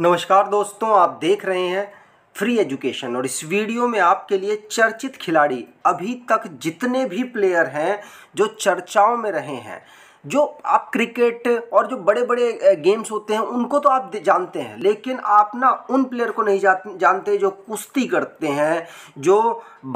नमस्कार दोस्तों आप देख रहे हैं फ्री एजुकेशन और इस वीडियो में आपके लिए चर्चित खिलाड़ी अभी तक जितने भी प्लेयर हैं जो चर्चाओं में रहे हैं जो आप क्रिकेट और जो बड़े बड़े गेम्स होते हैं उनको तो आप जानते हैं लेकिन आप ना उन प्लेयर को नहीं जानते जो कुश्ती करते हैं जो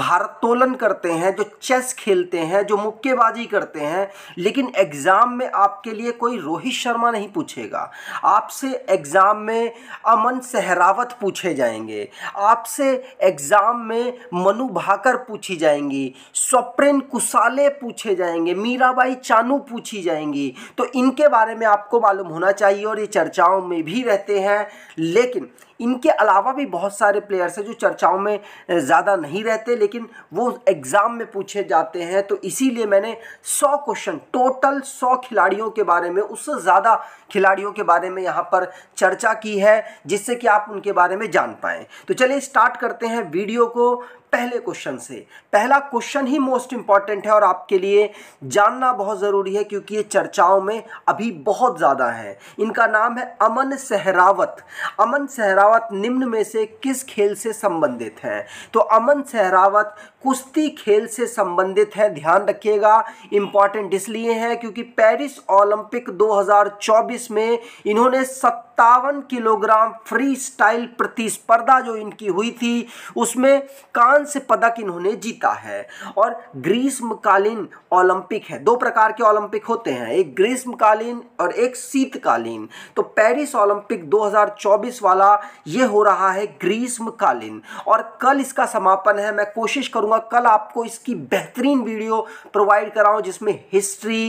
भारतोलन करते हैं जो चेस खेलते हैं जो मुक्केबाजी करते हैं लेकिन एग्ज़ाम में आपके लिए कोई रोहित शर्मा नहीं पूछेगा आपसे एग्ज़ाम में अमन सहरावत पूछे जाएंगे आपसे एग्ज़ाम में मनु भाकर पूछी जाएंगी स्वप्रिन कुसाले पूछे जाएंगे मीराबाई चानू पूछी जाएंगी जाएंगी तो इनके बारे में आपको मालूम होना चाहिए और ये चर्चाओं में भी रहते हैं लेकिन इनके अलावा भी बहुत सारे प्लेयर्स हैं जो चर्चाओं में ज़्यादा नहीं रहते लेकिन वो एग्ज़ाम में पूछे जाते हैं तो इसीलिए मैंने 100 क्वेश्चन टोटल 100 खिलाड़ियों के बारे में उससे ज़्यादा खिलाड़ियों के बारे में यहाँ पर चर्चा की है जिससे कि आप उनके बारे में जान पाएँ तो चलिए स्टार्ट करते हैं वीडियो को पहले क्वेश्चन से पहला क्वेश्चन ही मोस्ट इंपॉर्टेंट है और आपके लिए जानना बहुत ज़रूरी है क्योंकि ये चर्चाओं में अभी बहुत ज़्यादा है इनका नाम है अमन सहरावत अमन सहरावत निम्न में से किस खेल से संबंधित है तो अमन सहरावत कुश्ती खेल से संबंधित है ध्यान रखिएगा इंपॉर्टेंट इसलिए है क्योंकि पेरिस ओलंपिक 2024 में इन्होंने सत्तर सत्तावन किलोग्राम फ्री स्टाइल प्रतिस्पर्धा जो इनकी हुई थी उसमें कांस्य पदक इन्होंने जीता है और ग्रीष्मकालीन ओलंपिक है दो प्रकार के ओलंपिक होते हैं एक ग्रीष्मकालीन और एक शीतकालीन तो पेरिस ओलंपिक 2024 वाला ये हो रहा है ग्रीष्मकालीन और कल इसका समापन है मैं कोशिश करूँगा कल आपको इसकी बेहतरीन वीडियो प्रोवाइड कराऊँ जिसमें हिस्ट्री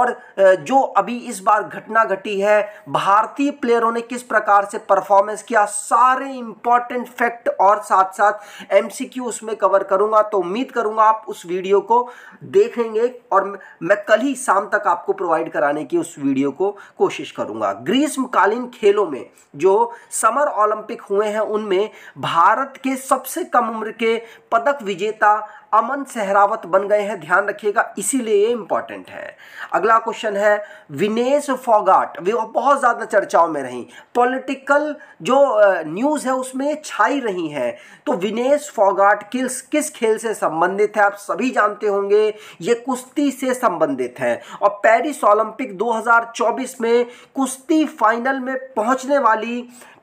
और जो अभी इस बार घटना घटी है भारतीय प्लेयरों उन्होंने किस प्रकार से परफॉर्मेंस किया सारे इंपॉर्टेंट फैक्ट और साथ साथ एमसीक्यू उसमें कवर करूंगा तो उम्मीद करूंगा आप उस वीडियो को देखेंगे और मैं कल ही शाम तक आपको प्रोवाइड कराने की उस वीडियो को कोशिश करूंगा ग्रीष्मकालीन खेलों में जो समर ओलंपिक हुए हैं उनमें भारत के सबसे कम उम्र के पदक विजेता अमन सहरावत बन गए हैं ध्यान रखिएगा इसीलिए ये इंपॉर्टेंट है अगला क्वेश्चन है विनेश फोगाट वे बहुत ज़्यादा चर्चाओं में रहीं पॉलिटिकल जो न्यूज़ है उसमें छाई रही हैं तो विनेश फोगाट किस किस खेल से संबंधित है आप सभी जानते होंगे ये कुश्ती से संबंधित है और पेरिस ओलंपिक 2024 में कुश्ती फाइनल में पहुंचने वाली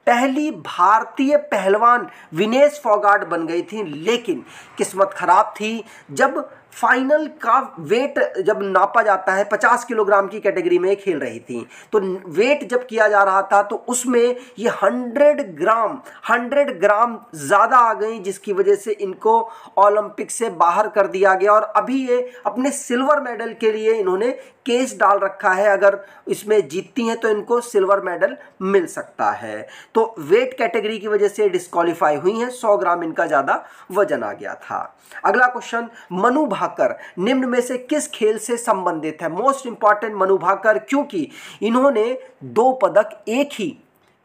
पहली भारतीय पहलवान विनेश फोगाट बन गई थी लेकिन किस्मत खराब थी जब फाइनल का वेट जब नापा जाता है 50 किलोग्राम की कैटेगरी में खेल रही थी तो वेट जब किया जा रहा था तो उसमें ये 100 ग्राम 100 ग्राम ज़्यादा आ गई जिसकी वजह से इनको ओलंपिक से बाहर कर दिया गया और अभी ये अपने सिल्वर मेडल के लिए इन्होंने केस डाल रखा है अगर इसमें जीतती हैं तो इनको सिल्वर मेडल मिल सकता है तो वेट कैटेगरी की वजह से डिस्कालीफाई हुई हैं सौ ग्राम इनका ज़्यादा वजन आ गया था अगला क्वेश्चन मनु मनुभाकर निम्न में से किस खेल से संबंधित है मोस्ट इंपॉर्टेंट मनुभाकर क्योंकि इन्होंने दो पदक एक ही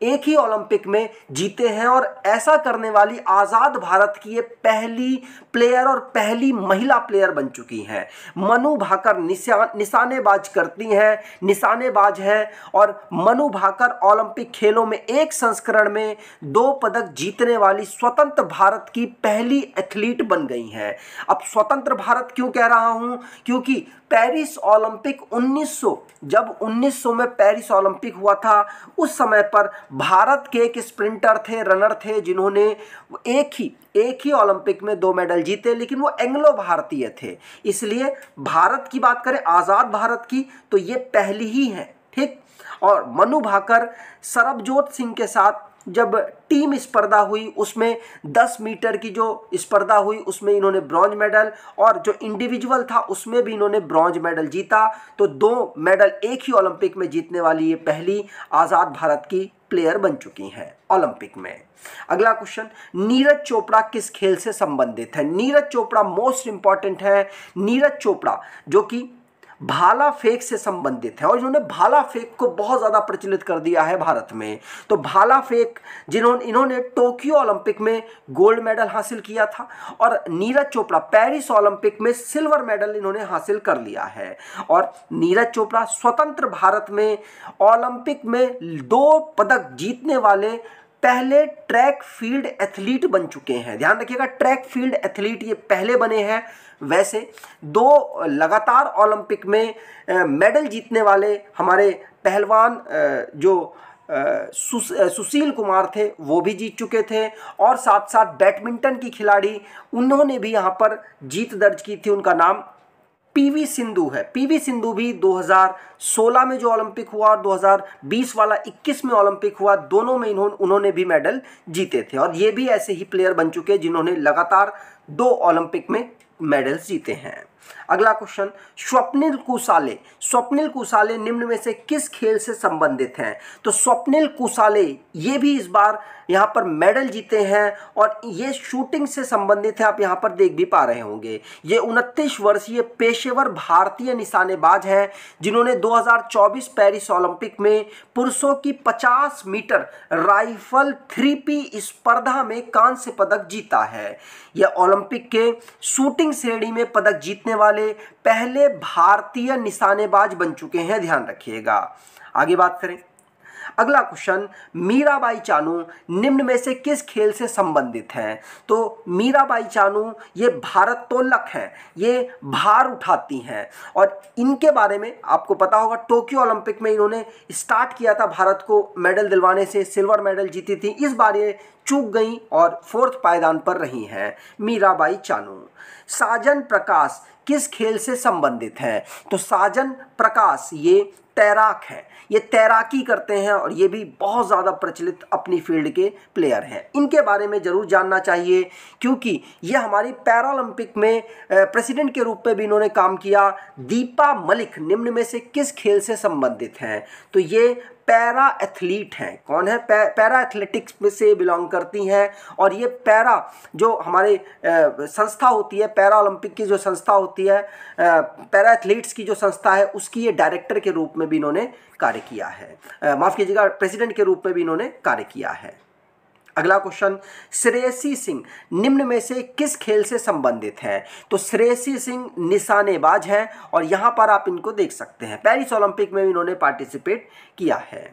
एक ही ओलंपिक में जीते हैं और ऐसा करने वाली आज़ाद भारत की ये पहली प्लेयर और पहली महिला प्लेयर बन चुकी हैं मनु भाकर निशा निशानेबाज करती हैं निशानेबाज हैं और मनु भाकर ओलंपिक खेलों में एक संस्करण में दो पदक जीतने वाली स्वतंत्र भारत की पहली एथलीट बन गई हैं अब स्वतंत्र भारत क्यों कह रहा हूँ क्योंकि पेरिस ओलंपिक 1900 जब 1900 में पेरिस ओलंपिक हुआ था उस समय पर भारत के एक स्प्रिंटर थे रनर थे जिन्होंने एक ही एक ही ओलंपिक में दो मेडल जीते लेकिन वो एंग्लो भारतीय थे इसलिए भारत की बात करें आज़ाद भारत की तो ये पहली ही है ठीक और मनु भाकर सरबजोत सिंह के साथ जब टीम स्पर्धा हुई उसमें 10 मीटर की जो स्पर्धा हुई उसमें इन्होंने ब्रॉन्ज मेडल और जो इंडिविजुअल था उसमें भी इन्होंने ब्रॉन्ज मेडल जीता तो दो मेडल एक ही ओलंपिक में जीतने वाली ये पहली आज़ाद भारत की प्लेयर बन चुकी हैं ओलंपिक में अगला क्वेश्चन नीरज चोपड़ा किस खेल से संबंधित है नीरज चोपड़ा मोस्ट इंपॉर्टेंट है नीरज चोपड़ा जो कि भाला फेंक से संबंधित है और इन्होंने भाला फेंक को बहुत ज़्यादा प्रचलित कर दिया है भारत में तो भाला फेंक जिन्होंने इन्होंने टोक्यो ओलंपिक में गोल्ड मेडल हासिल किया था और नीरज चोपड़ा पेरिस ओलंपिक में सिल्वर मेडल इन्होंने हासिल कर लिया है और नीरज चोपड़ा स्वतंत्र भारत में ओलंपिक में दो पदक जीतने वाले पहले ट्रैक फील्ड एथलीट बन चुके हैं ध्यान रखिएगा ट्रैक फील्ड एथलीट ये पहले बने हैं वैसे दो लगातार ओलंपिक में मेडल जीतने वाले हमारे पहलवान जो सुशील कुमार थे वो भी जीत चुके थे और साथ साथ बैडमिंटन की खिलाड़ी उन्होंने भी यहाँ पर जीत दर्ज की थी उनका नाम पीवी सिंधु है पीवी सिंधु भी 2016 में जो ओलंपिक हुआ और 2020 वाला 21 में ओलंपिक हुआ दोनों में इन्होंने उन्होंने भी मेडल जीते थे और ये भी ऐसे ही प्लेयर बन चुके हैं जिन्होंने लगातार दो ओलंपिक में मेडल्स जीते हैं अगला क्वेश्चन स्वप्निल कुशाले स्वप्निल कुशाले निम्न में से किस खेल से संबंधित हैं तो स्वप्निल कुशाले ये भी इस बार यहाँ पर मेडल जीते हैं और ये शूटिंग से संबंधित है आप यहाँ पर देख भी पा रहे होंगे ये उनतीस वर्षीय पेशेवर भारतीय निशानेबाज हैं जिन्होंने 2024 पेरिस ओलंपिक में पुरुषों की 50 मीटर राइफल थ्री पी स्पर्धा में कांस्य पदक जीता है यह ओलंपिक के शूटिंग श्रेणी में पदक जीतने वाले पहले भारतीय निशानेबाज बन चुके हैं ध्यान रखिएगा आगे बात करें अगला क्वेश्चन मीराबाई चानू निम्न में से किस खेल से संबंधित हैं तो मीराबाई चानू ये भारत तोलक हैं ये भार उठाती हैं और इनके बारे में आपको पता होगा टोक्यो ओलंपिक में इन्होंने स्टार्ट किया था भारत को मेडल दिलवाने से सिल्वर मेडल जीती थी इस बार ये चूक गई और फोर्थ पायदान पर रही हैं मीराबाई चानू साजन प्रकाश किस खेल से संबंधित हैं तो साजन प्रकाश ये तैराक है ये तैराकी करते हैं और ये भी बहुत ज़्यादा प्रचलित अपनी फील्ड के प्लेयर हैं इनके बारे में ज़रूर जानना चाहिए क्योंकि ये हमारी पैरालंपिक में प्रेसिडेंट के रूप में भी इन्होंने काम किया दीपा मलिक निम्न में से किस खेल से संबंधित हैं तो ये पैरा एथलीट हैं कौन है पै, पैरा एथलेटिक्स से बिलोंग करती हैं और ये पैरा जो हमारे आ, संस्था होती है पैरा ओलंपिक की जो संस्था होती है आ, पैरा एथलीट्स की जो संस्था है उसकी ये डायरेक्टर के रूप में भी इन्होंने कार्य किया है माफ़ कीजिएगा प्रेसिडेंट के रूप में भी इन्होंने कार्य किया है अगला क्वेश्चन श्रेयसी सिंह निम्न में से किस खेल से संबंधित हैं तो श्रेयसी सिंह निशानेबाज हैं और यहाँ पर आप इनको देख सकते हैं पेरिस ओलंपिक में इन्होंने पार्टिसिपेट किया है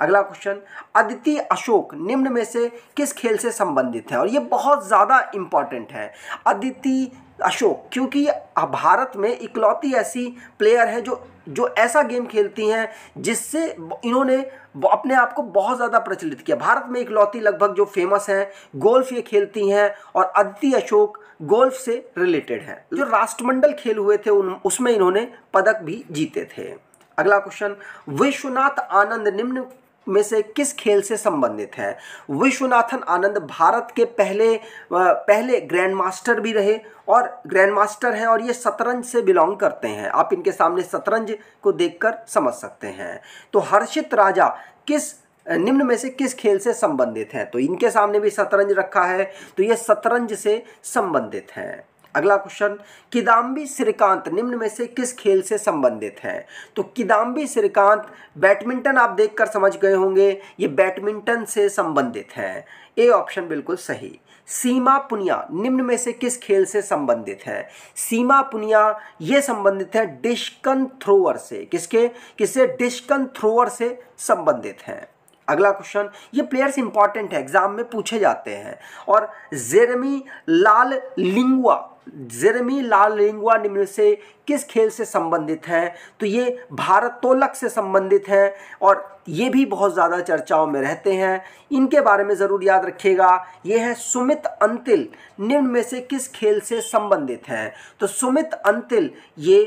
अगला क्वेश्चन अदिति अशोक निम्न में से किस खेल से संबंधित है और ये बहुत ज़्यादा इम्पॉर्टेंट है अदिति अशोक क्योंकि भारत में इकलौती ऐसी प्लेयर है जो जो ऐसा गेम खेलती हैं जिससे इन्होंने अपने आप को बहुत ज़्यादा प्रचलित किया भारत में इकलौती लगभग जो फेमस हैं गोल्फ ये खेलती हैं और अदिति अशोक गोल्फ से रिलेटेड हैं जो राष्ट्रमंडल खेल हुए थे उन उसमें इन्होंने पदक भी जीते थे अगला क्वेश्चन विश्वनाथ आनंद निम्न में से किस खेल से संबंधित हैं विश्वनाथन आनंद भारत के पहले पहले ग्रैंड मास्टर भी रहे और ग्रैंड मास्टर हैं और ये शतरंज से बिलोंग करते हैं आप इनके सामने शतरंज को देखकर समझ सकते हैं तो हर्षित राजा किस निम्न में से किस खेल से संबंधित हैं तो इनके सामने भी शतरंज रखा है तो ये शतरंज से संबंधित हैं अगला क्वेश्चन किदाम्बी श्रीकांत निम्न में से किस खेल से संबंधित है तो किदाम्बी श्रीकांत बैडमिंटन आप देखकर समझ गए होंगे ये बैडमिंटन से संबंधित है ए ऑप्शन बिल्कुल सही सीमा पुनिया निम्न में से किस खेल से संबंधित है सीमा पुनिया ये संबंधित है डिस्कन थ्रोअर से किसके किससे डिस्कन थ्रोअर से संबंधित हैं अगला क्वेश्चन ये प्लेयर्स इंपॉर्टेंट है एग्जाम में पूछे जाते हैं और जेरमी लाल लिंगुआ जेरमी लाल लिंगुआ निम्न से किस खेल से संबंधित हैं तो ये भारतोलक से संबंधित हैं और ये भी बहुत ज़्यादा चर्चाओं में रहते हैं इनके बारे में ज़रूर याद रखिएगा ये है सुमित अंतिल निम्न में से किस खेल से संबंधित हैं तो सुमित अंतिल ये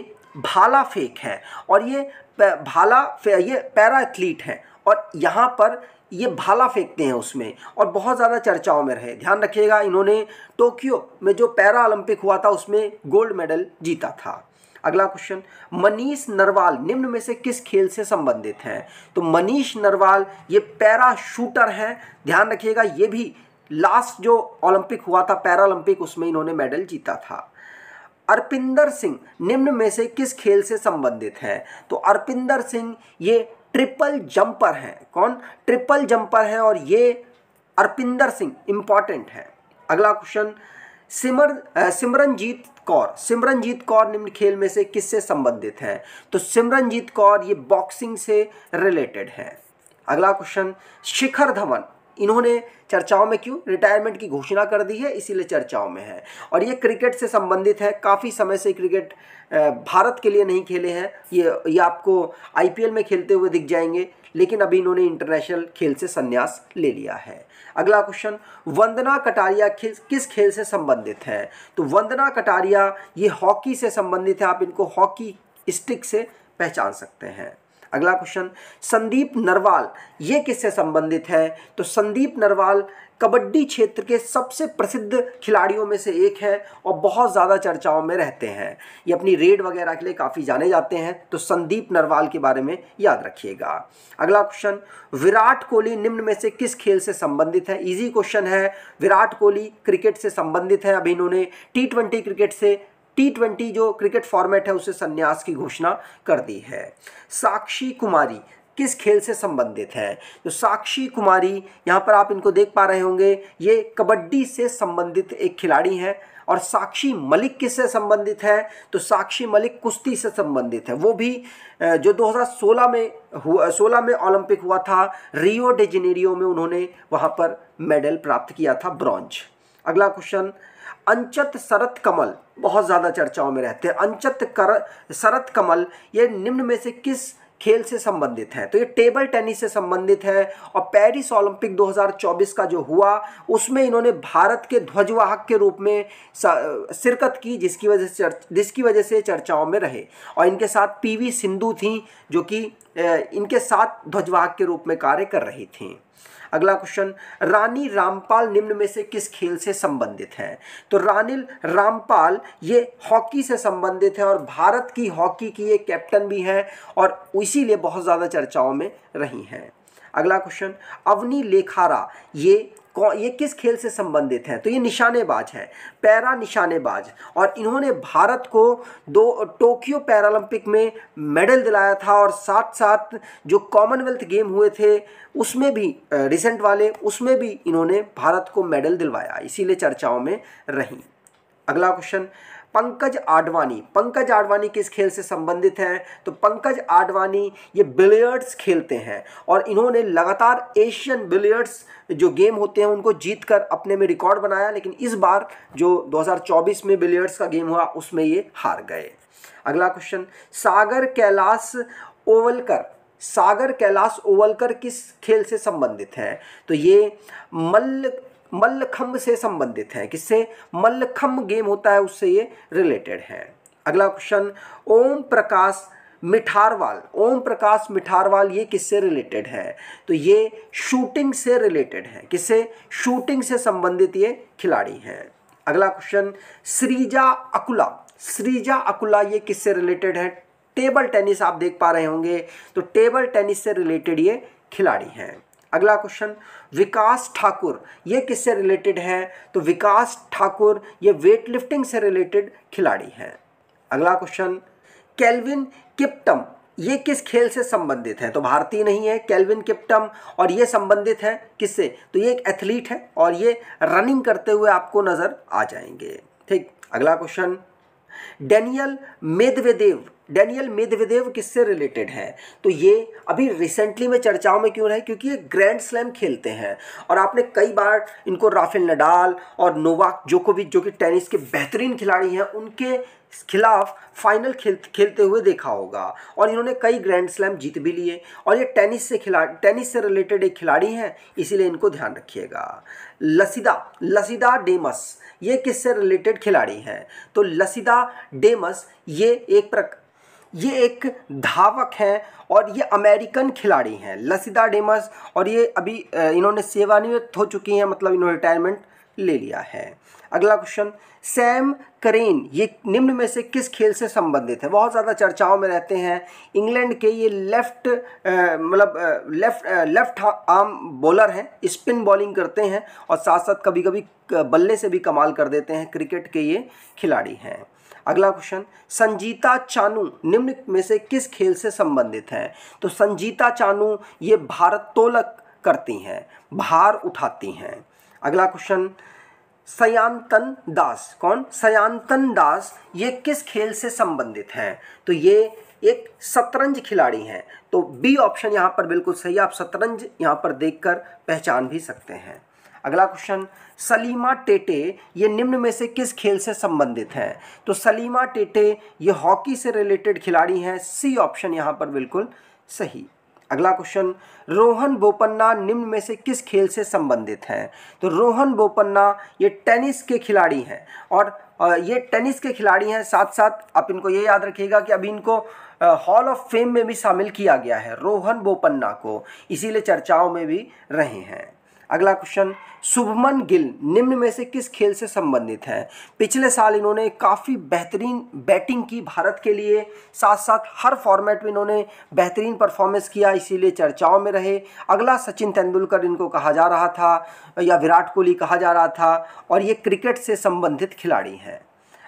भाला फेक है और ये भाला ये पैरा एथलीट है और यहाँ पर ये भाला फेंकते हैं उसमें और बहुत ज़्यादा चर्चाओं में रहे ध्यान रखिएगा इन्होंने टोक्यो में जो पैरा ओलंपिक हुआ था उसमें गोल्ड मेडल जीता था अगला क्वेश्चन मनीष नरवाल निम्न में से किस खेल से संबंधित हैं तो मनीष नरवाल ये पैरा शूटर हैं ध्यान रखिएगा ये भी लास्ट जो ओलंपिक हुआ था पैरा ओलंपिक उसमें इन्होंने मेडल जीता था अरपिंदर सिंह निम्न में से किस खेल से संबंधित हैं तो अरपिंदर सिंह ये ट्रिपल जंपर हैं कौन ट्रिपल जंपर हैं और ये अरपिंदर सिंह इम्पॉर्टेंट हैं अगला क्वेश्चन सिमर सिमरनजीत कौर सिमरनजीत कौर निम्न खेल में से किससे संबंधित हैं तो सिमरनजीत कौर ये बॉक्सिंग से रिलेटेड है अगला क्वेश्चन शिखर धवन इन्होंने चर्चाओं में क्यों रिटायरमेंट की घोषणा कर दी है इसीलिए चर्चाओं में है और ये क्रिकेट से संबंधित है काफ़ी समय से क्रिकेट भारत के लिए नहीं खेले हैं ये ये आपको आई में खेलते हुए दिख जाएंगे लेकिन अभी इन्होंने इंटरनेशनल खेल से संन्यास ले लिया है अगला क्वेश्चन वंदना कटारिया किस खेल से संबंधित है तो वंदना कटारिया ये हॉकी से संबंधित है आप इनको हॉकी स्टिक से पहचान सकते हैं अगला क्वेश्चन संदीप नरवाल ये किससे संबंधित है तो संदीप नरवाल कबड्डी क्षेत्र के सबसे प्रसिद्ध खिलाड़ियों में से एक है और बहुत ज़्यादा चर्चाओं में रहते हैं ये अपनी रेड वगैरह के लिए काफ़ी जाने जाते हैं तो संदीप नरवाल के बारे में याद रखिएगा अगला क्वेश्चन विराट कोहली निम्न में से किस खेल से संबंधित है इजी क्वेश्चन है विराट कोहली क्रिकेट से संबंधित है अभी इन्होंने टी क्रिकेट से टी ट्वेंटी जो क्रिकेट फॉर्मेट है उसे संन्यास की घोषणा कर दी है साक्षी कुमारी किस खेल से संबंधित है तो साक्षी कुमारी यहाँ पर आप इनको देख पा रहे होंगे ये कबड्डी से संबंधित एक खिलाड़ी हैं और साक्षी मलिक किससे संबंधित है तो साक्षी मलिक कुश्ती से संबंधित है वो भी जो 2016 में हुआ सोलह में ओलंपिक हुआ था रियो डे में उन्होंने वहाँ पर मेडल प्राप्त किया था ब्रॉन्ज अगला क्वेश्चन अंचत शरत कमल बहुत ज़्यादा चर्चाओं में रहते हैं अंचत कर शरत कमल ये निम्न में से किस खेल से संबंधित है तो ये टेबल टेनिस से संबंधित है और पेरिस ओलंपिक 2024 का जो हुआ उसमें इन्होंने भारत के ध्वजवाहक के रूप में शिरकत की जिसकी वजह से जिसकी वजह से चर्चाओं में रहे और इनके साथ पीवी सिंधु थी जो कि इनके साथ ध्वजवाहक के रूप में कार्य कर रहे थे अगला क्वेश्चन रानी रामपाल निम्न में से किस खेल से संबंधित हैं तो रानिल रामपाल ये हॉकी से संबंधित है और भारत की हॉकी की ये कैप्टन भी हैं और इसीलिए बहुत ज़्यादा चर्चाओं में रही हैं अगला क्वेश्चन अवनी लेखारा ये ये किस खेल से संबंधित हैं तो ये निशानेबाज हैं पैरा निशानेबाज और इन्होंने भारत को दो टोक्यो पैरालंपिक में मेडल दिलाया था और साथ साथ जो कॉमनवेल्थ गेम हुए थे उसमें भी रिसेंट वाले उसमें भी इन्होंने भारत को मेडल दिलवाया इसीलिए चर्चाओं में रहीं अगला क्वेश्चन पंकज आडवाणी पंकज आडवाणी किस खेल से संबंधित हैं तो पंकज आडवाणी ये बिलियर्ड्स खेलते हैं और इन्होंने लगातार एशियन बिलियर्ड्स जो गेम होते हैं उनको जीत कर अपने में रिकॉर्ड बनाया लेकिन इस बार जो 2024 में बिलियर्ड्स का गेम हुआ उसमें ये हार गए अगला क्वेश्चन सागर कैलाश ओवलकर सागर कैलाश ओवलकर किस खेल से संबंधित हैं तो ये मल्ल मल्लखम्ब से संबंधित हैं किससे मल्लखम्ब गेम होता है उससे ये रिलेटेड है अगला क्वेश्चन ओम प्रकाश मिठारवाल ओम प्रकाश मिठारवाल ये किससे रिलेटेड है तो ये शूटिंग से रिलेटेड है किससे शूटिंग से संबंधित ये खिलाड़ी हैं अगला क्वेश्चन श्रीजा अकुला श्रीजा अकुला ये किससे रिलेटेड है टेबल टेनिस आप देख पा रहे होंगे तो टेबल टेनिस से रिलेटेड ये खिलाड़ी हैं अगला क्वेश्चन विकास ठाकुर ये किससे रिलेटेड है तो विकास ठाकुर ये वेट लिफ्टिंग से रिलेटेड खिलाड़ी हैं अगला क्वेश्चन कैलविन किप्टम ये किस खेल से संबंधित है तो भारतीय नहीं है कैलविन किप्टम और ये संबंधित है किससे तो ये एक एथलीट है और ये रनिंग करते हुए आपको नज़र आ जाएंगे ठीक अगला question Daniil Medvedev Daniil Medvedev किससे रिलेटेड है तो ये अभी रिसेंटली में चर्चाओं में क्यों रहे क्योंकि ये ग्रैंड स्लैम खेलते हैं और आपने कई बार इनको राफेल नडाल और नोवाक जोकोविच जो कि टेनिस के बेहतरीन खिलाड़ी हैं उनके खिलाफ फाइनल खेल खेलते हुए देखा होगा और इन्होंने कई ग्रैंड स्लैम जीत भी लिए और ये टेनिस से खिलाड़ी टेनिस से रिलेटेड एक खिलाड़ी हैं इसीलिए इनको ध्यान रखिएगा लसीदा लसीदा डेमस ये किससे रिलेटेड खिलाड़ी हैं तो लसीदा डेमस ये एक प्रक ये एक धावक हैं और ये अमेरिकन खिलाड़ी हैं लसिदा डेमस और ये अभी इन्होंने सेवानिवृत्त हो चुकी हैं मतलब इन्होंने रिटायरमेंट ले लिया है अगला क्वेश्चन सैम करेन ये निम्न में से किस खेल से संबंधित है बहुत ज़्यादा चर्चाओं में रहते हैं इंग्लैंड के ये लेफ्ट मतलब लेफ्ट लेफ्ट आर्म बॉलर हैं स्पिन बॉलिंग करते हैं और साथ साथ कभी कभी बल्ले से भी कमाल कर देते हैं क्रिकेट के ये खिलाड़ी हैं अगला क्वेश्चन संजीता चानू निम्न में से किस खेल से संबंधित हैं तो संजीता चानू ये तोलक करती हैं भार उठाती हैं अगला क्वेश्चन सयांतन दास कौन सयांतन दास ये किस खेल से संबंधित हैं तो ये एक शतरंज खिलाड़ी हैं तो बी ऑप्शन यहाँ पर बिल्कुल सही है आप शतरंज यहाँ पर देखकर पहचान भी सकते हैं अगला क्वेश्चन सलीमा टेटे ये निम्न में से किस खेल से संबंधित हैं तो सलीमा टेटे ये हॉकी से रिलेटेड खिलाड़ी हैं सी ऑप्शन यहाँ पर बिल्कुल सही अगला क्वेश्चन रोहन बोपन्ना निम्न में से किस खेल से संबंधित हैं तो रोहन बोपन्ना ये टेनिस के खिलाड़ी हैं और ये टेनिस के खिलाड़ी हैं साथ साथ आप इनको ये याद रखिएगा कि अभी इनको हॉल ऑफ फेम में भी शामिल किया गया है रोहन बोपन्ना को इसीलिए चर्चाओं में भी रहे हैं अगला क्वेश्चन शुभमन गिल निम्न में से किस खेल से संबंधित हैं पिछले साल इन्होंने काफ़ी बेहतरीन बैटिंग की भारत के लिए साथ साथ हर फॉर्मेट में इन्होंने बेहतरीन परफॉर्मेंस किया इसीलिए चर्चाओं में रहे अगला सचिन तेंदुलकर इनको कहा जा रहा था या विराट कोहली कहा जा रहा था और ये क्रिकेट से संबंधित खिलाड़ी हैं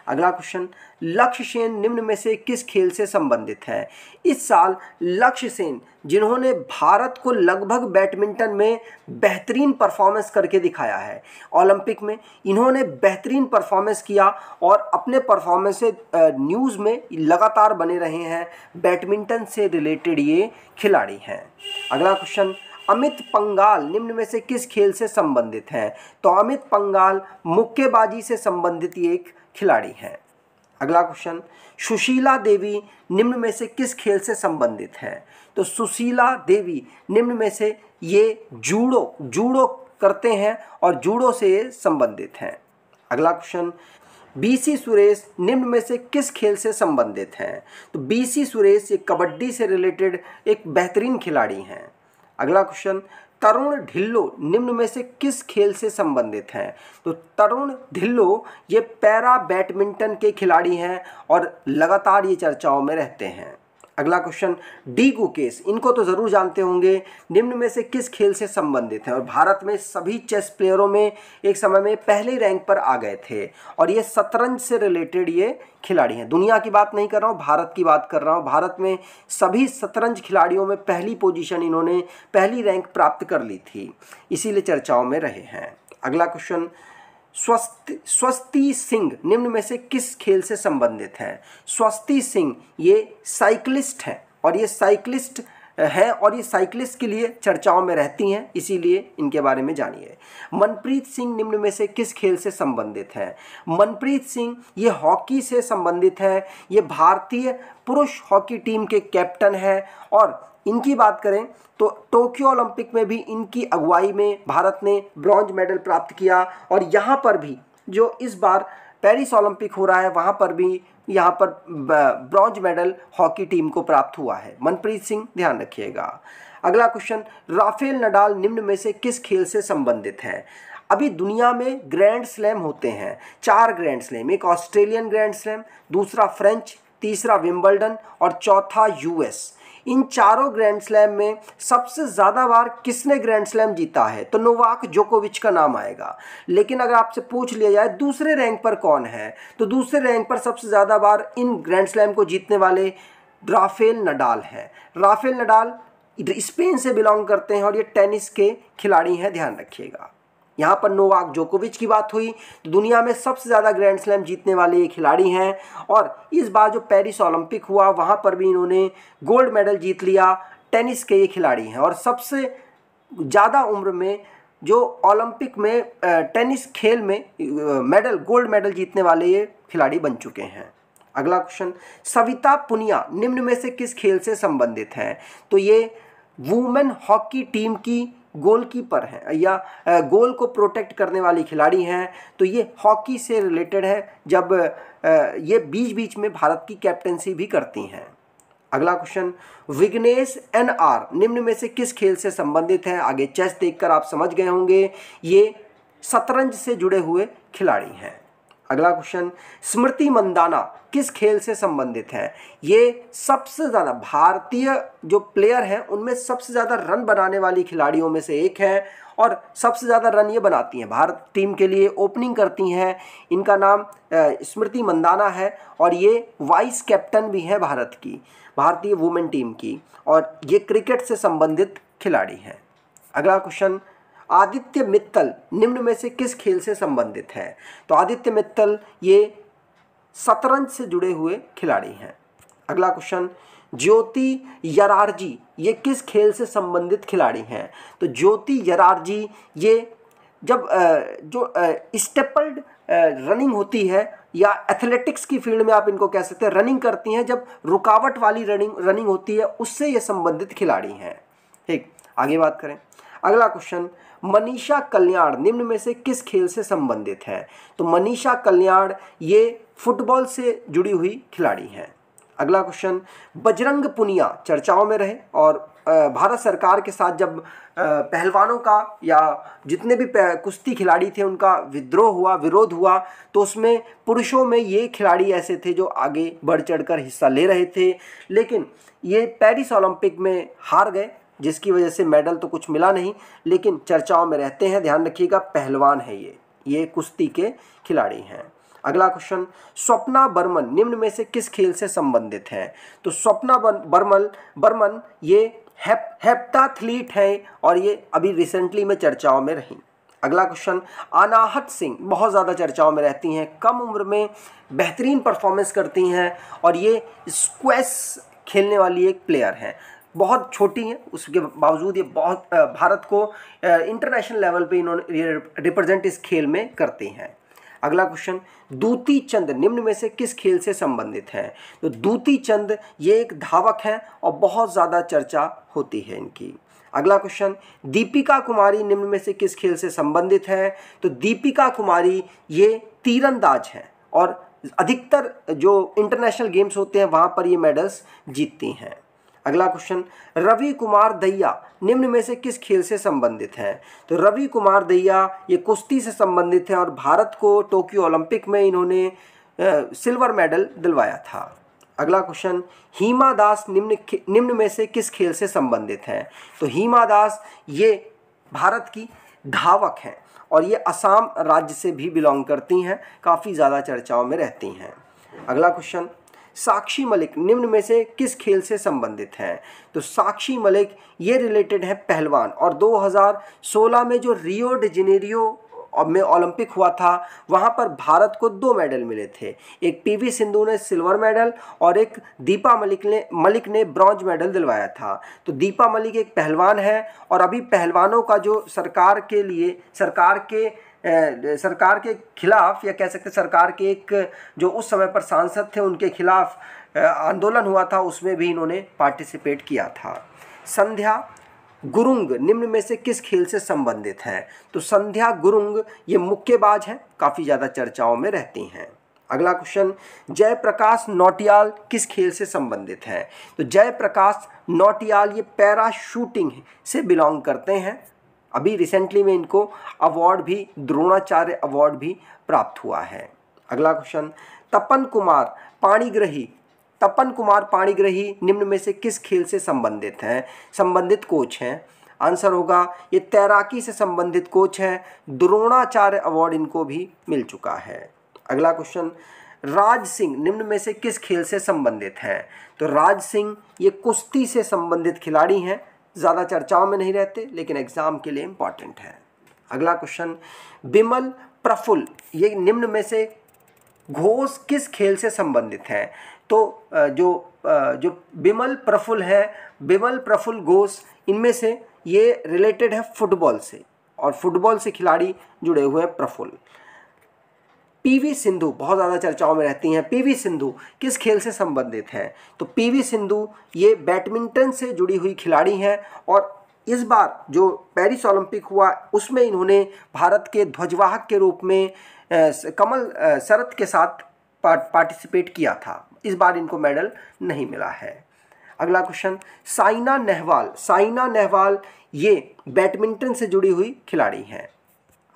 अगला क्वेश्चन लक्ष्य सेन निम्न में से किस खेल से संबंधित है इस साल लक्ष्य सेन जिन्होंने भारत को लगभग बैडमिंटन में बेहतरीन परफॉर्मेंस करके दिखाया है ओलंपिक में इन्होंने बेहतरीन परफॉर्मेंस किया और अपने परफॉर्मेंस से न्यूज़ में लगातार बने रहे हैं बैडमिंटन से रिलेटेड ये खिलाड़ी हैं अगला क्वेश्चन अमित पंगाल निम्न में से किस खेल से संबंधित हैं तो अमित पंगाल मुक्केबाजी से संबंधित एक खिलाड़ी हैं अगला क्वेश्चन सुशीला देवी निम्न में से किस खेल से संबंधित हैं तो सुशीला देवी निम्न में से ये जूडो जूडो करते हैं और जूडो से ये संबंधित हैं अगला क्वेश्चन बीसी सुरेश निम्न में से किस खेल से संबंधित हैं तो बीसी सुरेश ये कबड्डी से रिलेटेड एक बेहतरीन खिलाड़ी हैं अगला क्वेश्चन तरुण ढिल्लो निम्न में से किस खेल से संबंधित हैं तो तरुण ढिल्लो ये पैरा बैडमिंटन के खिलाड़ी हैं और लगातार ये चर्चाओं में रहते हैं अगला क्वेश्चन डी केस इनको तो ज़रूर जानते होंगे निम्न में से किस खेल से संबंधित हैं और भारत में सभी चेस प्लेयरों में एक समय में पहले रैंक पर आ गए थे और ये शतरंज से रिलेटेड ये खिलाड़ी हैं दुनिया की बात नहीं कर रहा हूँ भारत की बात कर रहा हूँ भारत में सभी शतरंज खिलाड़ियों में पहली पोजिशन इन्होंने पहली रैंक प्राप्त कर ली थी इसीलिए चर्चाओं में रहे हैं अगला क्वेश्चन स्वस्ति स्वस्ति सिंह निम्न में से किस खेल से संबंधित हैं स्वस्ति सिंह ये साइकिलिस्ट हैं और ये साइकिलिस्ट हैं और ये साइकिलिस्ट के लिए चर्चाओं में रहती हैं इसीलिए इनके बारे में जानिए मनप्रीत सिंह निम्न में से किस खेल से संबंधित हैं मनप्रीत सिंह ये हॉकी से संबंधित हैं ये भारतीय पुरुष हॉकी टीम के कैप्टन हैं और इनकी बात करें तो टोक्यो ओलंपिक में भी इनकी अगुवाई में भारत ने ब्रॉन्ज मेडल प्राप्त किया और यहाँ पर भी जो इस बार पेरिस ओलंपिक हो रहा है वहाँ पर भी यहाँ पर ब्रॉन्ज मेडल हॉकी टीम को प्राप्त हुआ है मनप्रीत सिंह ध्यान रखिएगा अगला क्वेश्चन राफेल नडाल निम्न में से किस खेल से संबंधित है अभी दुनिया में ग्रैंड स्लैम होते हैं चार ग्रैंड स्लैम एक ऑस्ट्रेलियन ग्रैंड स्लैम दूसरा फ्रेंच तीसरा विंबलडन और चौथा यूएस इन चारों ग्रैंड स्लैम में सबसे ज़्यादा बार किसने ग्रैंड स्लैम जीता है तो नोवाक जोकोविच का नाम आएगा लेकिन अगर आपसे पूछ लिया जाए दूसरे रैंक पर कौन है तो दूसरे रैंक पर सबसे ज़्यादा बार इन ग्रैंड स्लैम को जीतने वाले राफेल नडाल हैं राफेल नडाल स्पेन से बिलोंग करते हैं और ये टेनिस के खिलाड़ी हैं ध्यान रखिएगा यहाँ पर नोवाक जोकोविच की बात हुई तो दुनिया में सबसे ज़्यादा ग्रैंड स्लैम जीतने वाले ये खिलाड़ी हैं और इस बार जो पेरिस ओलंपिक हुआ वहाँ पर भी इन्होंने गोल्ड मेडल जीत लिया टेनिस के ये खिलाड़ी हैं और सबसे ज़्यादा उम्र में जो ओलंपिक में टेनिस खेल में मेडल गोल्ड मेडल जीतने वाले ये खिलाड़ी बन चुके हैं अगला क्वेश्चन सविता पुनिया निम्न में से किस खेल से संबंधित हैं तो ये वुमेन हॉकी टीम की गोलकीपर हैं या गोल को प्रोटेक्ट करने वाली खिलाड़ी हैं तो ये हॉकी से रिलेटेड है जब ये बीच बीच में भारत की कैप्टेंसी भी करती हैं अगला क्वेश्चन विग्नेश एन आर निम्न में से किस खेल से संबंधित है आगे चेस देखकर आप समझ गए होंगे ये शतरंज से जुड़े हुए खिलाड़ी हैं अगला क्वेश्चन स्मृति मंदाना किस खेल से संबंधित हैं ये सबसे ज़्यादा भारतीय जो प्लेयर हैं उनमें सबसे ज़्यादा रन बनाने वाली खिलाड़ियों में से एक है और सबसे ज़्यादा रन ये बनाती हैं भारत टीम के लिए ओपनिंग करती हैं इनका नाम स्मृति मंदाना है और ये वाइस कैप्टन भी हैं भारत की भारतीय वुमेन टीम की और ये क्रिकेट से संबंधित खिलाड़ी हैं अगला क्वेश्चन आदित्य मित्तल निम्न में से किस खेल से संबंधित है तो आदित्य मित्तल ये शतरंज से जुड़े हुए खिलाड़ी हैं अगला क्वेश्चन ज्योति यरारजी ये किस खेल से संबंधित खिलाड़ी हैं तो ज्योति यरारजी ये जब जो स्टेपल्ड रनिंग होती है या एथलेटिक्स की फील्ड में आप इनको कह सकते हैं रनिंग करती हैं जब रुकावट वाली रनिंग रनिंग होती है उससे ये संबंधित खिलाड़ी हैं ठीक आगे बात करें अगला क्वेश्चन मनीषा कल्याण निम्न में से किस खेल से संबंधित हैं तो मनीषा कल्याण ये फुटबॉल से जुड़ी हुई खिलाड़ी हैं अगला क्वेश्चन बजरंग पुनिया चर्चाओं में रहे और भारत सरकार के साथ जब पहलवानों का या जितने भी कुश्ती खिलाड़ी थे उनका विद्रोह हुआ विरोध हुआ तो उसमें पुरुषों में ये खिलाड़ी ऐसे थे जो आगे बढ़ चढ़कर हिस्सा ले रहे थे लेकिन ये पेरिस ओलंपिक में हार गए जिसकी वजह से मेडल तो कुछ मिला नहीं लेकिन चर्चाओं में रहते हैं ध्यान रखिएगा पहलवान है ये ये कुश्ती के खिलाड़ी हैं अगला क्वेश्चन स्वप्ना बर्मन निम्न में से किस खेल से संबंधित हैं तो स्वप्ना बर्मन बर्मन ये हेप्टाथलीट है और ये अभी रिसेंटली में चर्चाओं में रहीं अगला क्वेश्चन अनाहत सिंह बहुत ज़्यादा चर्चाओं में रहती हैं कम उम्र में बेहतरीन परफॉर्मेंस करती हैं और ये स्क्वेस खेलने वाली एक प्लेयर हैं बहुत छोटी हैं उसके बावजूद ये बहुत भारत को इंटरनेशनल लेवल पे इन्होंने रिप्रेजेंट इस खेल में करते हैं अगला क्वेश्चन दूती चंद निम्न में से किस खेल से संबंधित है तो दूती चंद ये एक धावक है और बहुत ज़्यादा चर्चा होती है इनकी अगला क्वेश्चन दीपिका कुमारी निम्न में से किस खेल से संबंधित है तो दीपिका कुमारी ये तीरंदाज हैं और अधिकतर जो इंटरनेशनल गेम्स होते हैं वहाँ पर ये मेडल्स जीतती हैं अगला क्वेश्चन रवि कुमार दैया निम्न में से किस खेल से संबंधित हैं तो रवि कुमार दैया ये कुश्ती से संबंधित हैं और भारत को टोक्यो ओलंपिक में इन्होंने सिल्वर मेडल दिलवाया था अगला क्वेश्चन हीमा दास निम्न निम्न में से किस खेल से संबंधित हैं तो हीमा दास ये भारत की धावक हैं और ये असम राज्य से भी बिलोंग करती हैं काफ़ी ज़्यादा चर्चाओं में रहती हैं अगला क्वेश्चन साक्षी मलिक निम्न में से किस खेल से संबंधित हैं तो साक्षी मलिक ये रिलेटेड है पहलवान और 2016 में जो रियो डिजिनेरियो में ओलंपिक हुआ था वहाँ पर भारत को दो मेडल मिले थे एक पीवी सिंधु ने सिल्वर मेडल और एक दीपा मलिक ने मलिक ने ब्रॉन्ज मेडल दिलवाया था तो दीपा मलिक एक पहलवान है और अभी पहलवानों का जो सरकार के लिए सरकार के सरकार के खिलाफ या कह सकते सरकार के एक जो उस समय पर सांसद थे उनके खिलाफ आंदोलन हुआ था उसमें भी इन्होंने पार्टिसिपेट किया था संध्या गुरुंग निम्न में से किस खेल से संबंधित है तो संध्या गुरुंग ये मुक्केबाज हैं काफ़ी ज़्यादा चर्चाओं में रहती हैं अगला क्वेश्चन जयप्रकाश नोटियाल किस खेल से संबंधित हैं तो जयप्रकाश नोटियाल ये पैरा शूटिंग से बिलोंग करते हैं अभी रिसेंटली में इनको अवार्ड भी द्रोणाचार्य अवार्ड भी प्राप्त हुआ है अगला क्वेश्चन तपन कुमार पाणीग्रही तपन कुमार पाणीग्रही निम्न में से किस खेल से संबंधित हैं संबंधित कोच हैं आंसर होगा ये तैराकी से संबंधित कोच हैं द्रोणाचार्य अवार्ड इनको भी मिल चुका है अगला क्वेश्चन राज सिंह निम्न में से किस खेल से संबंधित हैं तो राज सिंह ये कुश्ती से संबंधित खिलाड़ी हैं ज़्यादा चर्चाओं में नहीं रहते लेकिन एग्ज़ाम के लिए इम्पॉर्टेंट है अगला क्वेश्चन बिमल प्रफुल ये निम्न में से घोष किस खेल से संबंधित हैं तो जो जो बिमल प्रफुल है बिमल प्रफुल घोष इनमें से ये रिलेटेड है फुटबॉल से और फुटबॉल से खिलाड़ी जुड़े हुए हैं प्रफुल पीवी सिंधु बहुत ज़्यादा चर्चाओं में रहती हैं पीवी सिंधु किस खेल से संबंधित हैं तो पीवी सिंधु ये बैडमिंटन से जुड़ी हुई खिलाड़ी हैं और इस बार जो पेरिस ओलंपिक हुआ उसमें इन्होंने भारत के ध्वजवाहक के रूप में कमल शरत के साथ पार्टिसिपेट किया था इस बार इनको मेडल नहीं मिला है अगला क्वेश्चन साइना नेहवाल साइना नेहवाल ये बैडमिंटन से जुड़ी हुई खिलाड़ी हैं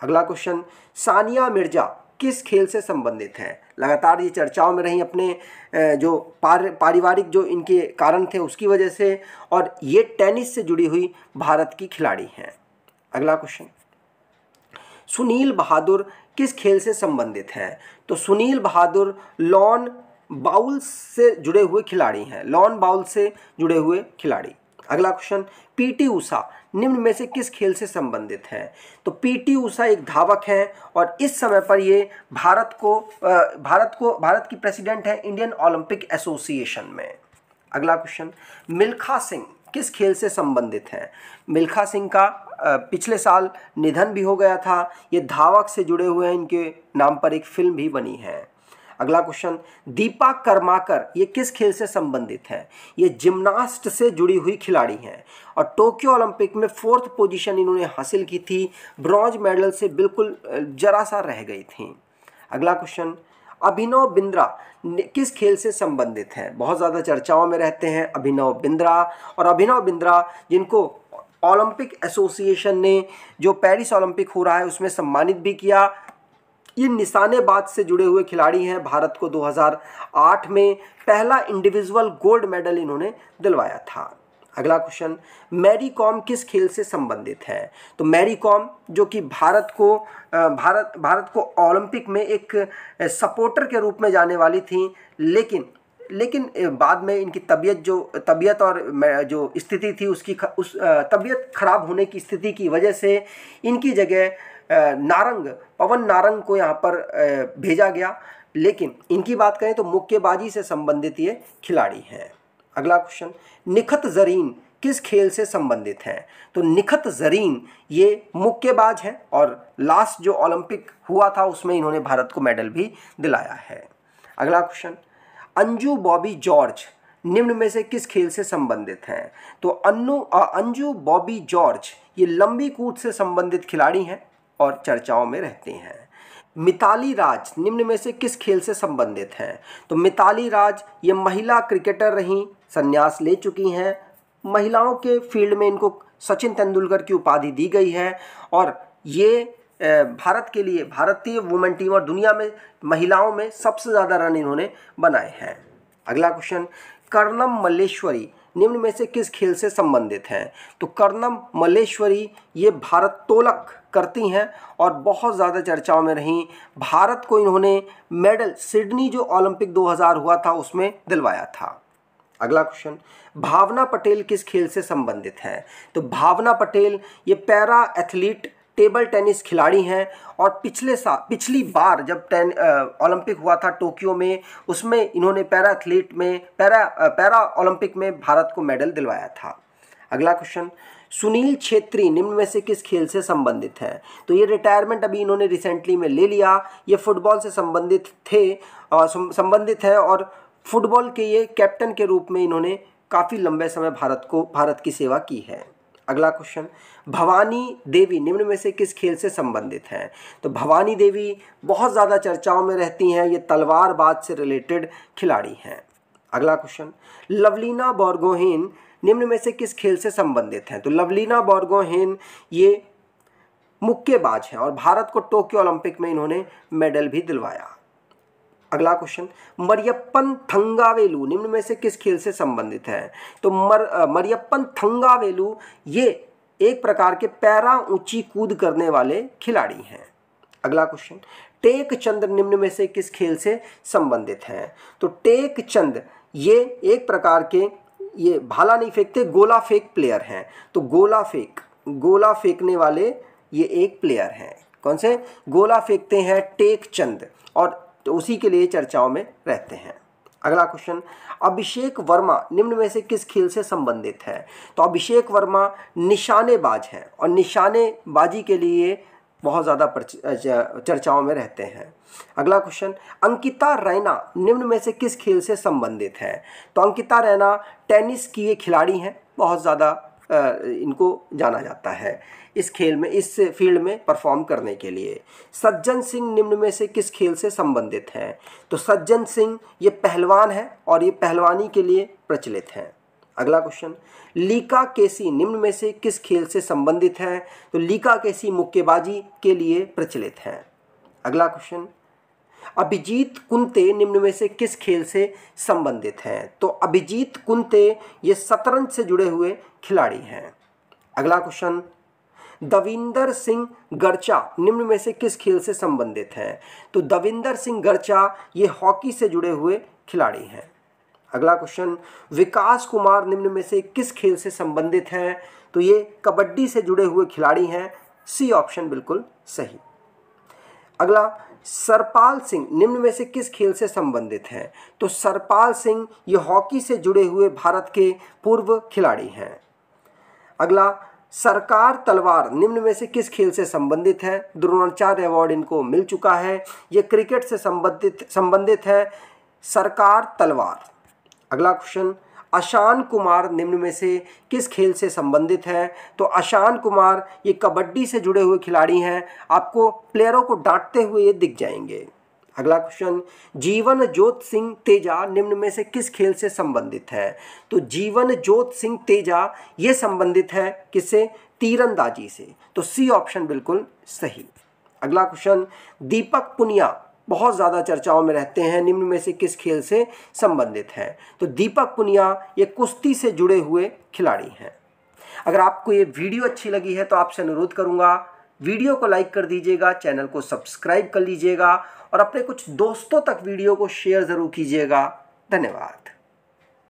अगला क्वेश्चन सानिया मिर्जा किस खेल से संबंधित हैं लगातार ये चर्चाओं में रहीं अपने जो पार पारिवारिक जो इनके कारण थे उसकी वजह से और ये टेनिस से जुड़ी हुई भारत की खिलाड़ी हैं अगला क्वेश्चन सुनील बहादुर किस खेल से संबंधित हैं तो सुनील बहादुर लॉन बाउल से जुड़े हुए खिलाड़ी हैं लॉन बाउल से जुड़े हुए खिलाड़ी अगला क्वेश्चन पीटी ऊषा निम्न में से किस खेल से संबंधित हैं तो पीटी उषा एक धावक हैं और इस समय पर ये भारत को भारत को भारत की प्रेसिडेंट है इंडियन ओलंपिक एसोसिएशन में अगला क्वेश्चन मिल्खा सिंह किस खेल से संबंधित हैं मिल्खा सिंह का पिछले साल निधन भी हो गया था ये धावक से जुड़े हुए हैं इनके नाम पर एक फिल्म भी बनी है अगला क्वेश्चन दीपा कर्माकर ये किस खेल से संबंधित है ये जिम्नास्ट से जुड़ी हुई खिलाड़ी हैं और टोक्यो ओलंपिक में फोर्थ पोजीशन इन्होंने हासिल की थी ब्रॉन्ज मेडल से बिल्कुल जरा सा रह गई थी अगला क्वेश्चन अभिनव बिंद्रा किस खेल से संबंधित है बहुत ज़्यादा चर्चाओं में रहते हैं अभिनव बिंद्रा और अभिनव बिंद्रा जिनको ओलंपिक एसोसिएशन ने जो पेरिस ओलंपिक हो रहा है उसमें सम्मानित भी किया ये निशानेबाज से जुड़े हुए खिलाड़ी हैं भारत को 2008 में पहला इंडिविजुअल गोल्ड मेडल इन्होंने दिलवाया था अगला क्वेश्चन मैरी कॉम किस खेल से संबंधित है तो मैरी कॉम जो कि भारत को भारत भारत को ओलंपिक में एक सपोर्टर के रूप में जाने वाली थी लेकिन लेकिन बाद में इनकी तबीयत जो तबीयत और जो स्थिति थी उसकी उस तबीयत खराब होने की स्थिति की वजह से इनकी जगह नारंग पवन नारंग को यहाँ पर भेजा गया लेकिन इनकी बात करें तो मुक्केबाजी से संबंधित ये खिलाड़ी हैं अगला क्वेश्चन निखत जरीन किस खेल से संबंधित हैं तो निखत जरीन ये मुक्केबाज हैं और लास्ट जो ओलंपिक हुआ था उसमें इन्होंने भारत को मेडल भी दिलाया है अगला क्वेश्चन अंजू बॉबी जॉर्ज निम्न में से किस खेल से संबंधित हैं तो अन्नू अंजू बॉबी जॉर्ज ये लंबी कूद से संबंधित खिलाड़ी हैं और चर्चाओं में रहते हैं मिताली राज निम्न में से किस खेल से संबंधित हैं तो मिताली राज ये महिला क्रिकेटर रहीं संन्यास ले चुकी हैं महिलाओं के फील्ड में इनको सचिन तेंदुलकर की उपाधि दी गई है और ये भारत के लिए भारतीय वुमेन टीम और दुनिया में महिलाओं में सबसे ज़्यादा रन इन्होंने बनाए हैं अगला क्वेश्चन कर्णम मल्लेश्वरी निम्न में से किस खेल से संबंधित हैं तो कर्णम मल्लेश्वरी ये भारत तोलक करती हैं और बहुत ज़्यादा चर्चाओं में रहीं भारत को इन्होंने मेडल सिडनी जो ओलंपिक 2000 हुआ था उसमें दिलवाया था अगला क्वेश्चन भावना पटेल किस खेल से संबंधित हैं तो भावना पटेल ये पैरा एथलीट टेबल टेनिस खिलाड़ी हैं और पिछले साल पिछली बार जब टेन ओलंपिक हुआ था टोक्यो में उसमें इन्होंने पैरा एथलीट में पैरा पैरा ओलंपिक में भारत को मेडल दिलवाया था अगला क्वेश्चन सुनील छेत्री निम्न में से किस खेल से संबंधित हैं तो ये रिटायरमेंट अभी इन्होंने रिसेंटली में ले लिया ये फुटबॉल से संबंधित थे संबंधित है और फुटबॉल के ये कैप्टन के रूप में इन्होंने काफ़ी लंबे समय भारत को भारत की सेवा की है अगला क्वेश्चन भवानी देवी निम्न में से किस खेल से संबंधित हैं तो भवानी देवी बहुत ज़्यादा चर्चाओं में रहती हैं ये तलवारबाज से रिलेटेड खिलाड़ी हैं अगला क्वेश्चन लवलीना बोर्गोहिन निम्न में से किस खेल से संबंधित हैं तो लवलीना बॉर्गोहेन ये मुक्केबाज हैं और भारत को टोक्यो ओलंपिक में इन्होंने मेडल भी दिलवाया अगला क्वेश्चन मरियप्पन थंगावेलू निम्न में से किस खेल से संबंधित है तो मर मरियप्पन थंगावेलू ये एक प्रकार के पैरा ऊंची कूद करने वाले खिलाड़ी हैं अगला क्वेश्चन टेक चंद निम्न में से किस खेल से संबंधित हैं तो टेक चंद ये एक प्रकार के ये भाला नहीं फेंकते गोला फेंक प्लेयर हैं तो गोला फेंक गोला फेंकने वाले ये एक प्लेयर हैं कौन से गोला फेंकते हैं टेक चंद और तो उसी के लिए चर्चाओं में रहते हैं अगला क्वेश्चन अभिषेक वर्मा निम्न में से किस खेल से संबंधित है तो अभिषेक वर्मा निशानेबाज हैं और निशानेबाजी के लिए बहुत ज़्यादा चर्चाओं में रहते हैं अगला क्वेश्चन अंकिता रैना निम्न में से किस खेल से संबंधित हैं तो अंकिता रैना टेनिस की ये खिलाड़ी हैं बहुत ज़्यादा इनको जाना जाता है इस खेल में इस फील्ड में परफॉर्म करने के लिए सज्जन सिंह निम्न में से किस खेल से संबंधित हैं तो सज्जन सिंह ये पहलवान हैं और ये पहलवानी के लिए प्रचलित हैं अगला क्वेश्चन लीका केसी निम्न में से किस खेल से संबंधित है तो लीका केसी मुक्केबाजी के लिए प्रचलित हैं अगला क्वेश्चन अभिजीत कुंते निम्न में से किस खेल से संबंधित हैं तो अभिजीत कुंते ये शतरंज से जुड़े हुए खिलाड़ी हैं अगला क्वेश्चन दविंदर सिंह गर्चा निम्न में से किस खेल से संबंधित हैं तो दविंदर सिंह गर्चा ये हॉकी से जुड़े हुए खिलाड़ी हैं अगला क्वेश्चन विकास कुमार निम्न में से किस खेल से संबंधित हैं तो ये कबड्डी से जुड़े हुए खिलाड़ी हैं सी ऑप्शन बिल्कुल सही अगला सरपाल सिंह निम्न में से किस खेल से संबंधित हैं तो सरपाल सिंह ये हॉकी से जुड़े हुए भारत के पूर्व खिलाड़ी हैं अगला सरकार तलवार निम्न में से किस खेल से संबंधित है द्रोणाचार्य अवार्ड इनको मिल चुका है ये क्रिकेट से संबंधित संबंधित है सरकार तलवार अगला क्वेश्चन अशान कुमार निम्न में से किस खेल से संबंधित हैं तो अशान कुमार ये कबड्डी से जुड़े हुए खिलाड़ी हैं आपको प्लेयरों को डांटते हुए ये दिख जाएंगे अगला क्वेश्चन जीवन जोत सिंह तेजा निम्न में से किस खेल से संबंधित है तो जीवन जोत सिंह तेजा ये संबंधित है किससे तीरंदाजी से तो सी ऑप्शन बिल्कुल सही अगला क्वेश्चन दीपक पुनिया बहुत ज़्यादा चर्चाओं में रहते हैं निम्न में से किस खेल से संबंधित हैं तो दीपक पुनिया ये कुश्ती से जुड़े हुए खिलाड़ी हैं अगर आपको ये वीडियो अच्छी लगी है तो आपसे अनुरोध करूँगा वीडियो को लाइक कर दीजिएगा चैनल को सब्सक्राइब कर लीजिएगा और अपने कुछ दोस्तों तक वीडियो को शेयर ज़रूर कीजिएगा धन्यवाद